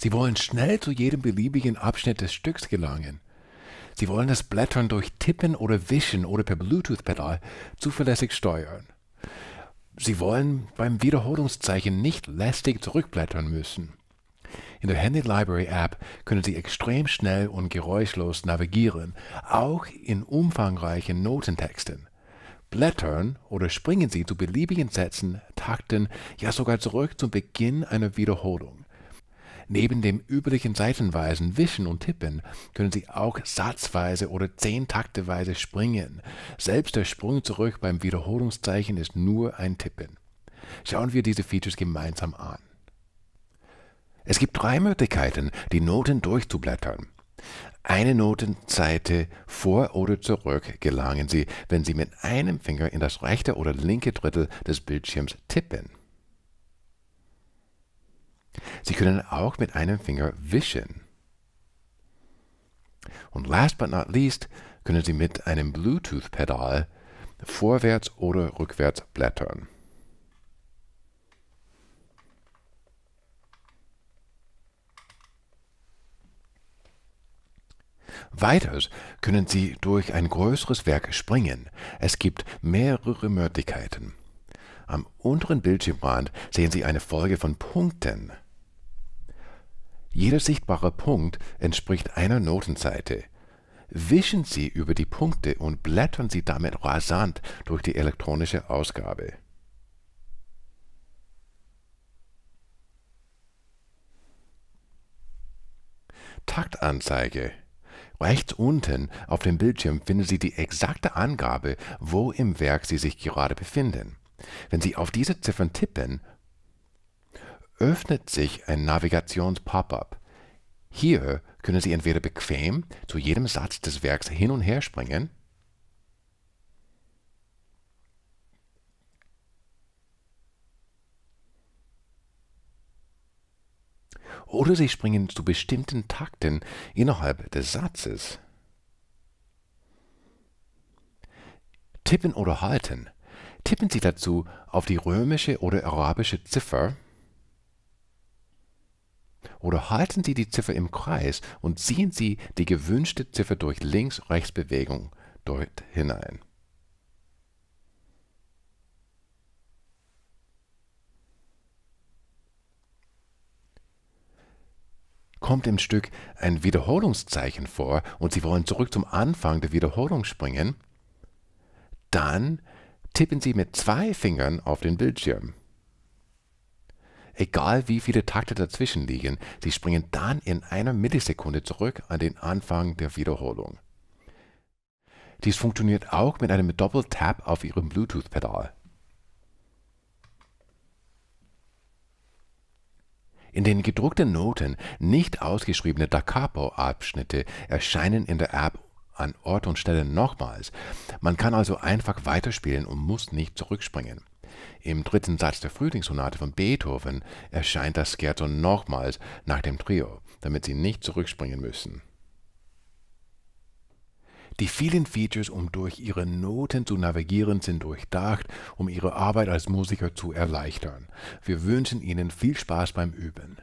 Sie wollen schnell zu jedem beliebigen Abschnitt des Stücks gelangen. Sie wollen das Blättern durch Tippen oder Wischen oder per Bluetooth-Pedal zuverlässig steuern. Sie wollen beim Wiederholungszeichen nicht lästig zurückblättern müssen. In der Handy Library App können Sie extrem schnell und geräuschlos navigieren, auch in umfangreichen Notentexten. Blättern oder springen Sie zu beliebigen Sätzen, Takten, ja sogar zurück zum Beginn einer Wiederholung. Neben dem üblichen seitenweisen Wischen und Tippen können Sie auch satzweise oder zehntakteweise springen. Selbst der Sprung zurück beim Wiederholungszeichen ist nur ein Tippen. Schauen wir diese Features gemeinsam an. Es gibt drei Möglichkeiten, die Noten durchzublättern. Eine Notenseite vor oder zurück gelangen Sie, wenn Sie mit einem Finger in das rechte oder linke Drittel des Bildschirms tippen. Sie können auch mit einem Finger wischen. Und last but not least können Sie mit einem Bluetooth-Pedal vorwärts oder rückwärts blättern. Weiters können Sie durch ein größeres Werk springen. Es gibt mehrere Möglichkeiten. Am unteren Bildschirmrand sehen Sie eine Folge von Punkten. Jeder sichtbare Punkt entspricht einer Notenseite. Wischen Sie über die Punkte und blättern Sie damit rasant durch die elektronische Ausgabe. Taktanzeige. Rechts unten auf dem Bildschirm finden Sie die exakte Angabe, wo im Werk Sie sich gerade befinden. Wenn Sie auf diese Ziffern tippen, öffnet sich ein Navigations-Pop-up. Hier können Sie entweder bequem zu jedem Satz des Werks hin und her springen oder Sie springen zu bestimmten Takten innerhalb des Satzes. Tippen oder halten. Tippen Sie dazu auf die römische oder arabische Ziffer oder halten Sie die Ziffer im Kreis und ziehen Sie die gewünschte Ziffer durch Links-Rechts-Bewegung dort hinein. kommt im Stück ein Wiederholungszeichen vor und Sie wollen zurück zum Anfang der Wiederholung springen, dann tippen Sie mit zwei Fingern auf den Bildschirm egal wie viele Takte dazwischen liegen. Sie springen dann in einer Millisekunde zurück an den Anfang der Wiederholung. Dies funktioniert auch mit einem Doppel-Tap auf Ihrem Bluetooth-Pedal. In den gedruckten Noten nicht ausgeschriebene Da Capo-Abschnitte erscheinen in der App an Ort und Stelle nochmals. Man kann also einfach weiterspielen und muss nicht zurückspringen. Im dritten Satz der Frühlingssonate von Beethoven erscheint das Scherzo nochmals nach dem Trio, damit Sie nicht zurückspringen müssen. Die vielen Features, um durch ihre Noten zu navigieren, sind durchdacht, um ihre Arbeit als Musiker zu erleichtern. Wir wünschen Ihnen viel Spaß beim Üben.